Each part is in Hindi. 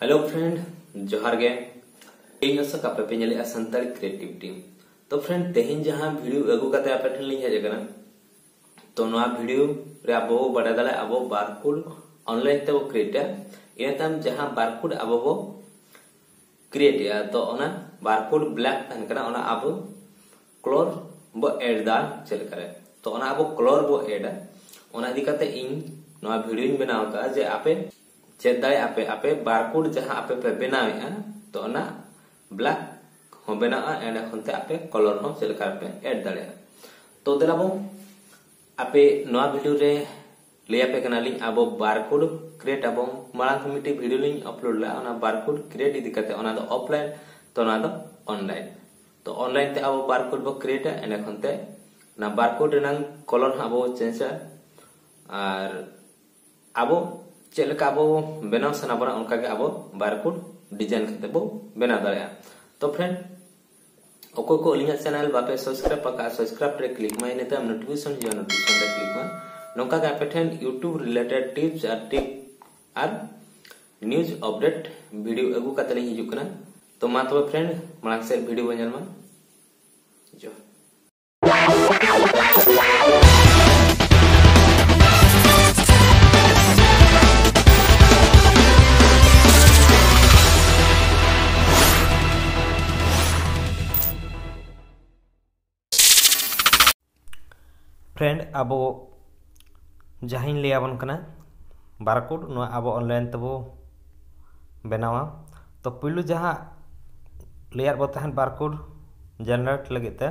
हेलो फ्रेंड जोहार सानी क्रिएटिव टीम तो फ्रेंड तेहन जहां भिडियो अगुकते हज कर तो भिडियो अब बड़ा दाले अब बारकोड ऑनलाइन तब क्रिएटा इनतम जहां बारकोड अब क्रिएट क्रिएटा तो बारकोड ब्लैक अब क्लोर बो एडा चलकर तो अब कलर बो एडा इन भिडियो बनाव जे आपे ᱪᱮᱫᱟᱭ ᱟᱯᱮ ᱟᱯᱮ ᱵᱟᱨᱠᱳᱰ ᱡᱟᱦᱟᱸ ᱟᱯᱮ ᱯᱮ ᱵᱮᱱᱟᱣᱮᱜᱼᱟ ᱛᱚ ᱚᱱᱟ ᱵᱞᱟᱠ ᱦᱚᱸ ᱵᱮᱱᱟᱜᱼᱟ ᱮᱸᱰᱮ ᱠᱷᱚᱱᱛᱮ ᱟᱯᱮ ᱠᱚᱞᱚᱨ ᱦᱚᱸ ᱪᱮᱫ ᱞᱮᱠᱟ ᱯᱮ ᱮᱰ ᱫᱟᱲᱮᱭᱟᱜᱼᱟ ᱛᱚ ᱫᱮᱞᱟᱵᱚ ᱟᱯᱮ ᱱᱚᱣᱟ ᱵᱷᱤᱰᱤᱭᱳ ᱨᱮ ᱞᱟᱹᱭᱟᱯᱮ ᱠᱟᱱᱟᱞᱤᱧ ᱟᱵᱚ ᱵᱟᱨᱠᱳᱰ ᱠᱨᱤয়েᱴ ᱟᱵᱚ ᱢᱟᱲᱟᱝ ᱦᱚᱸ ᱢᱤᱫᱴᱤᱡ ᱵᱷᱤᱰᱤᱭᱳ ᱞᱤᱧ ᱟᱯᱞᱳᱰ ᱞᱮᱜᱼᱟ ᱚᱱᱟ ᱵᱟᱨᱠᱳᱰ ᱠᱨᱤᱭᱮᱴ ᱤᱫᱤ ᱠᱟᱛᱮ ᱚᱱᱟ ᱫᱚ ᱚᱯᱷᱞᱟᱭᱤᱱ ᱛᱚ ᱚᱱᱟ ᱫᱚ ᱚᱱᱞᱟᱭᱤᱱ ᱛᱚ ᱚᱱᱞᱟᱭᱤᱱ ᱛᱮ ᱟᱵᱚ ᱵᱟᱨᱠᱳᱰ ᱵᱚ ᱠᱨᱤᱭᱮᱴᱟ ᱮᱸᱰᱮ ᱠᱷᱚᱱᱛᱮ ᱚᱱᱟ ᱵᱟᱨᱠᱳᱰ ᱨᱮᱱᱟᱝ ᱠᱚᱞᱚᱨ ᱦᱚᱸ ᱟᱵᱚ ᱪᱮᱧᱡᱟ ᱟᱨ ᱟᱵᱚ चेलका अब बनाव सना बना उनका अब बारकोड डिजाइन करते बो बना दाड़ा तो फ्रेंड ओको को अलिया चैनल बापे सब्सक्राइब पका सब्सक्राइब रे क्लिक मा इनते हम नोटिफिकेशन जो नोटिफिकेशन रे क्लिक मा नोका का पेठन यूट्यूब रिलेटेड टिप्स और टिप और न्यूज अपडेट वीडियो अगु कातले हिजुकना तो मा तबे फ्रेंड मणा से वीडियो बन जनमा जो फ्रेंड अब जहाँ लिया बारकोड अब ऑनलाइन तब बनावा तो पुलू जहाँ लिया बो बारकोड जनरेट लगते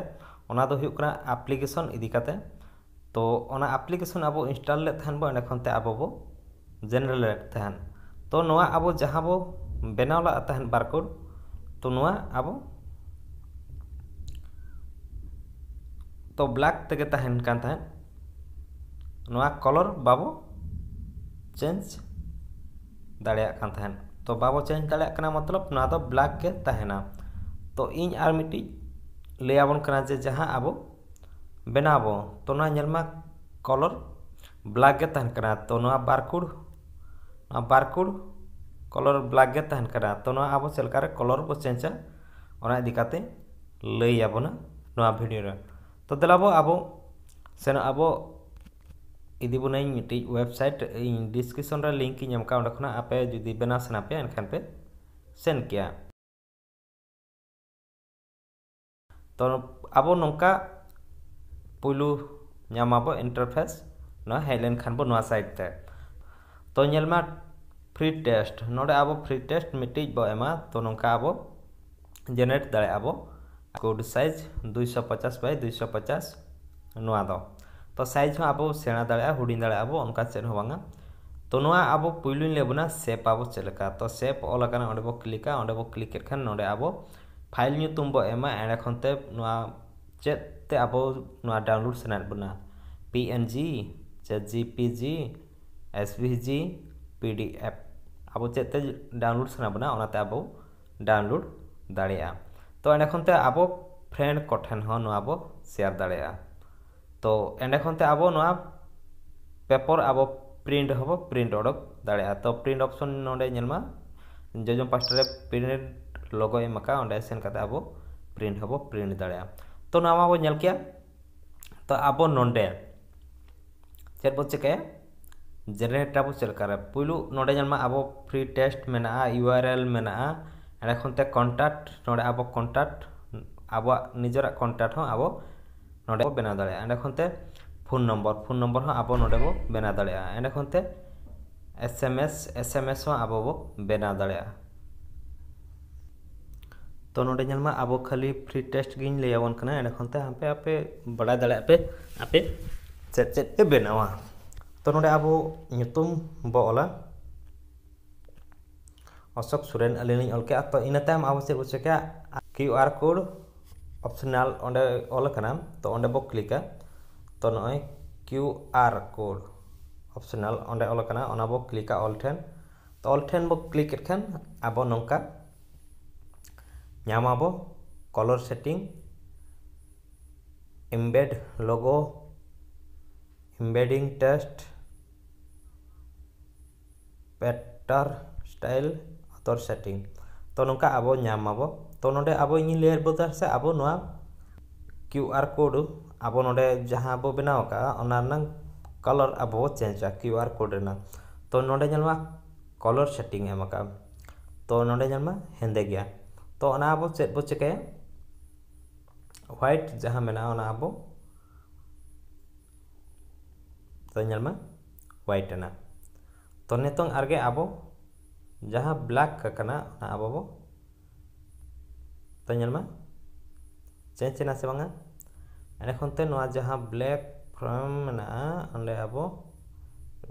एप्लीकेशन इदीकते तो एप्लीकेशन अब इन्स्टॉल बो एंड अब बो जनरेट तो अब जहाँ बो बनाव लगा बारकोड तो अब ᱛᱚ ᱵᱞᱮᱠ ᱛᱮᱜᱮ ᱛᱟᱦᱮᱱ ᱠᱟᱱ ᱛᱟᱦᱮᱸᱫ ᱱᱚᱣᱟ ᱠᱚᱞᱚᱨ ᱵᱟᱵᱚ ᱪᱮᱧᱡᱽ ᱫᱟᱲᱮᱭᱟᱜ ᱠᱟᱱ ᱛᱟᱦᱮᱸᱫ ᱛᱚ ᱵᱟᱵᱚ ᱪᱮᱧᱡᱽ ᱫᱟᱲᱮᱭᱟᱜ ᱠᱟᱱᱟ ᱢᱚᱛᱞᱚᱵ ᱱᱚᱣᱟ ᱫᱚ ᱵᱞᱮᱠ ᱜᱮ ᱛᱟᱦᱮᱱᱟ ᱛᱚ ᱤᱧ ᱟᱨ ᱢᱤᱫᱴᱤᱡ ᱞᱟᱹᱭᱟᱵᱚᱱ ᱠᱟᱱᱟ ᱡᱮ ᱡᱟᱦᱟᱸ ᱟᱵᱚ ᱵᱮᱱᱟᱣ ᱵᱚ ᱛᱚ ᱱᱚᱣᱟ ᱧᱮᱞᱢᱟ ᱠᱚᱞᱚᱨ ᱵᱞᱮᱠ ᱜᱮ ᱛᱟᱦᱮᱱ ᱠᱟᱱᱟ ᱛᱚ ᱱᱚᱣᱟ ᱵᱟᱨᱠᱩᱲ ᱱᱚᱣᱟ ᱵᱟᱨᱠᱩᱲ ᱠᱚᱞᱚᱨ ᱵᱞᱮᱠ ᱜᱮ ᱛᱟᱦᱮᱱ ᱠᱟᱱᱟ ᱛᱚ ᱱᱚᱣᱟ ᱟᱵᱚ ᱪᱮᱫ ᱞᱮᱠᱟᱨᱮ ᱠᱚᱞᱚᱨ ᱵᱚ ᱪᱮᱧᱡᱟ ᱚᱱᱟ ᱤᱫᱤ ᱠᱟᱛᱮ ᱞᱟᱹᱭ ᱟᱵᱚᱱᱟ ᱱᱚᱣᱟ ᱵᱷᱤᱰᱤᱭᱳ ᱨᱮ ᱛᱚᱫᱞᱟᱵᱚ ᱟᱵᱚ ᱥᱮᱱ ᱟᱵᱚ ᱤᱫᱤ ᱵᱚᱱᱟᱹᱧ ᱢᱤᱫᱴᱤᱡ ᱳᱭᱮᱵᱽᱥᱟᱭᱤᱴ ᱤᱧ ᱰᱤᱥᱠᱨᱤᱯᱥᱚᱱ ᱨᱮ ᱞᱤᱝᱠ ᱤᱧ ᱮᱢ ᱠᱟᱜᱼᱟ ᱚᱸᱰᱮ ᱠᱷᱚᱱᱟᱜ ᱟᱯᱮ ᱡᱩᱫᱤ ᱵᱮᱱᱟᱣ ᱥᱟᱱᱟ ᱯᱮᱭᱟ ᱮᱱᱠᱷᱟᱱ ᱯᱮ ᱥᱮᱱ ᱠᱮᱭᱟ ᱛᱚ ᱟᱵᱚ ᱱᱚᱝᱠᱟ ᱯᱩᱭᱞᱩ ᱧᱟᱢᱟᱵᱚ ᱤᱱᱴᱟᱨᱯᱷᱮᱥ ᱱᱚᱣᱟ ᱦᱮᱡ ᱞᱮᱱᱠᱷᱟᱱ ᱵᱚ ᱱᱚᱣᱟ ᱥᱟᱭᱤᱴ ᱛᱮ ᱛᱚ ᱧᱮᱞᱢᱟ फ्री टेस्ट नोड़े आबो फ्री टेस्ट मिट्टी बो एमा तो नौका आबो जेनरेट दाड़े आबो गोटे साइज दुईश पचास बै दुईश पचास ना दो तो साइज हाँ अब सेना दाड़ा हूँ दाड़ा अब उनका चेन होगा तो, तो ना अब पुलिन लेबना सेप अब चलका तो सेप अलकान अंडे क्लिका अंडे क्लिक कर अब फाइल न्यू बो एमा एंडे खनते चेते अब ना डाउनलोड सेना बना पी एन जी चे G P G S V G P D F अब चेते डाउनलोड सेना बना अब डाउनलोड दाड़ा तो ᱮᱸᱰᱮ अब फ्रेंड कठेन अब ᱠᱚᱴᱷᱮᱱ ᱦᱚᱸ तो ᱵᱚ अब ᱫᱟᱲᱮᱭᱟᱜᱼᱟ ᱛᱚ ᱮᱸᱰᱮ प्रिंट हम प्रिंट अडोक दाड़ा तो प्रिंट ऑप्शन नोमा जोजोम पास्टा प्रिंट लोगो एमका सेन अब प्रिंट हम प्रिंट दाड़ा तो नवा बो नल किया तो अब नोडे चेक बो चिकाया जेनरेट अब चलकर पुलू नोमा अब फ्री टेस्ट में यू आर एल में ᱮᱸᱰᱮ ᱠᱷᱚᱱ ᱛᱮ ᱠᱚᱱᱴᱟᱠᱴ ᱱᱚᱰᱮ ᱟᱵᱚ ᱠᱚᱱᱴᱟᱠᱴ ᱟᱵᱚᱣᱟᱜ ᱱᱤᱡᱮᱨᱟᱜ ᱠᱚᱱᱴᱟᱠᱴ ᱦᱚᱸ ᱟᱵᱚ ᱱᱚᱰᱮ ᱵᱚ ᱵᱮᱱᱟᱣ ᱫᱟᱲᱮᱭᱟᱜᱼᱟ ᱮᱸᱰᱮ ᱠᱷᱚᱱ ᱛᱮ ᱯᱷᱳᱱ ᱱᱚᱢᱵᱚᱨ ᱯᱷᱳᱱ ᱱᱚᱢᱵᱚᱨ ᱦᱚᱸ ᱟᱵᱚ ᱱᱚᱰᱮ ᱵᱚ ᱵᱮᱱᱟᱣ ᱫᱟᱲᱮᱭᱟᱜᱼᱟ ᱮᱸᱰᱮ ᱠᱷᱚᱱ ᱛᱮ S M S S M S अब बना दाड़ा तो नोमा अब खाली फ्री टेस्ट गिन लैयाबन एंडे आपे आपे बड़ा दाड़े आपे चेद चेद पे बनावा तो ना अब बो ओला ᱚᱥᱳᱠ ᱥᱚᱨᱮᱱ ᱟᱹᱞᱤᱧ ᱞᱤᱧ ᱚᱞ ᱠᱮᱜᱼᱟ ᱛᱚ ᱤᱱᱟᱹ ᱛᱟᱭᱚᱢ ᱟᱵᱚ ᱥᱮᱫ ᱠᱚ ᱪᱮᱠᱟ ᱠᱤᱭᱩ ᱟᱨ ᱠᱳᱰ ᱚᱯᱥᱚᱱᱟᱞ ᱚᱸᱰᱮ ᱚᱞ ᱠᱟᱱᱟ ᱛᱚ ᱚᱸᱰᱮ ᱵᱚ ᱠᱞᱤᱠᱟ ᱛᱚ ᱱᱚᱜᱼᱚᱭ ᱠᱤᱭᱩ ᱟᱨ ᱠᱳᱰ ᱚᱯᱥᱚᱱᱟᱞ ᱚᱸᱰᱮ ᱚᱞ ᱠᱟᱱᱟ ᱚᱱᱟ ᱵᱚ ᱠᱞᱤᱠᱟ ᱚᱞ ᱴᱷᱮᱱ ᱛᱚ ᱚᱞ ᱴᱷᱮᱱ ᱵᱚ ᱠᱞᱤᱠ ᱠᱮᱫ ᱠᱷᱟᱱ ᱟᱵᱚ ᱱᱚᱝᱠᱟ ᱧᱟᱢᱟᱵᱚ colour setting embed logo embedding text better style ᱛᱚᱨ ᱥᱮᱴᱤᱝ ᱛᱚ ᱱᱚᱝᱠᱟ ᱟᱵᱚ ᱧᱟᱢ ᱟᱵᱚ ᱛᱚ ᱱᱚᱰᱮ ᱟᱵᱚ ᱤᱧ ᱞᱟᱹᱭ ᱵᱚᱞᱛᱮ ᱥᱮ ᱟᱵᱚ ᱱᱚᱣᱟ ᱠᱤᱭᱩ ᱟᱨ ᱠᱳᱰ ᱟᱵᱚ ᱱᱚᱰᱮ ᱡᱟᱦᱟᱸ ᱵᱚ ᱵᱮᱱᱟᱣ ᱠᱟᱜᱼᱟ ᱚᱱᱟ ᱨᱮᱱᱟᱝ ᱠᱟᱞᱟᱨ ᱟᱵᱚ ᱪᱮᱧᱡᱟ ᱠᱤᱭᱩ ᱟᱨ ᱠᱳᱰ ᱨᱮᱱᱟᱝ ᱛᱚ ᱱᱚᱰᱮ ᱧᱮᱞᱢᱟ ᱠᱟᱞᱟᱨ ᱥᱮᱴᱤᱝ ᱮᱢ ᱠᱟᱜᱼᱟ ᱛᱚ ᱱᱚᱰᱮ ᱧᱮᱞᱢᱟ ᱦᱮᱸᱫᱮ ᱜᱮᱭᱟ ᱛᱚ ᱚᱱᱟ ᱟᱵᱚ ᱪᱮᱫ ᱵᱚ ᱪᱤᱠᱟᱹᱭᱟ ᱦᱳᱣᱟᱭᱤᱴ ᱡᱟᱦᱟᱸ ᱢᱮᱱᱟᱜᱼᱟ ᱚᱱᱟ ᱟᱵᱚ तो नलमा व्हाइट ना तो नितों आगे अब jahat black kekena na apa bo tanya lama change change nasi bangga ane konten nuat jahat black from na anle apa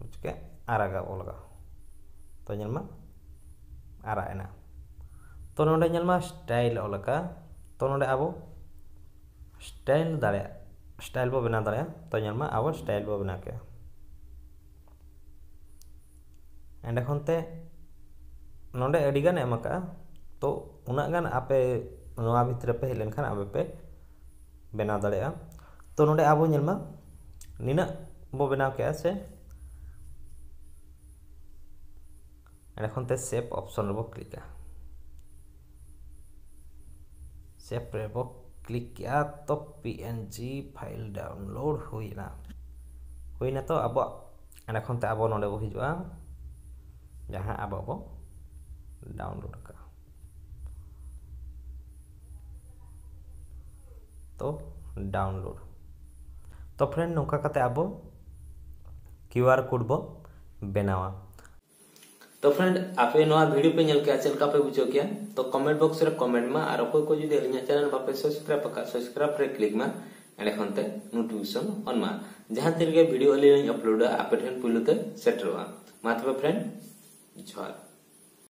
oke araga olga tanya lama ara ena tono de nyelma style olga tono de abo style dale style bo bina dale tanya lama abo style bo bina ke ane konten nonde edi kan ya e maka to unak kan ape nona mitra pe helen kan ape pe bena dale ya to nonde abo nyel nina bo bena ke ase ena konte sep opson lebo klika sep lebo klik ya to png file download hui na hui na to abo ena konte abo nonde bo hijua Jangan abo abang download का तो डाउनलोड तो फ्रेंड नौका कते अब क्यू आर कोड बो बनावा तो फ्रेंड आप भिडियो पे नल के चल का पे बुझो किया तो कमेंट बॉक्स रे कमेंट मा और कोई को जी अलिया चैनल बापे सब्सक्राइब का सब्सक्राइब रे क्लिक मा एंड खनते नोटिफिकेशन ऑन मा जहां तिर के वीडियो अलिया अपलोड आप ठन पुलते सेटरवा मातबे फ्रेंड जोहार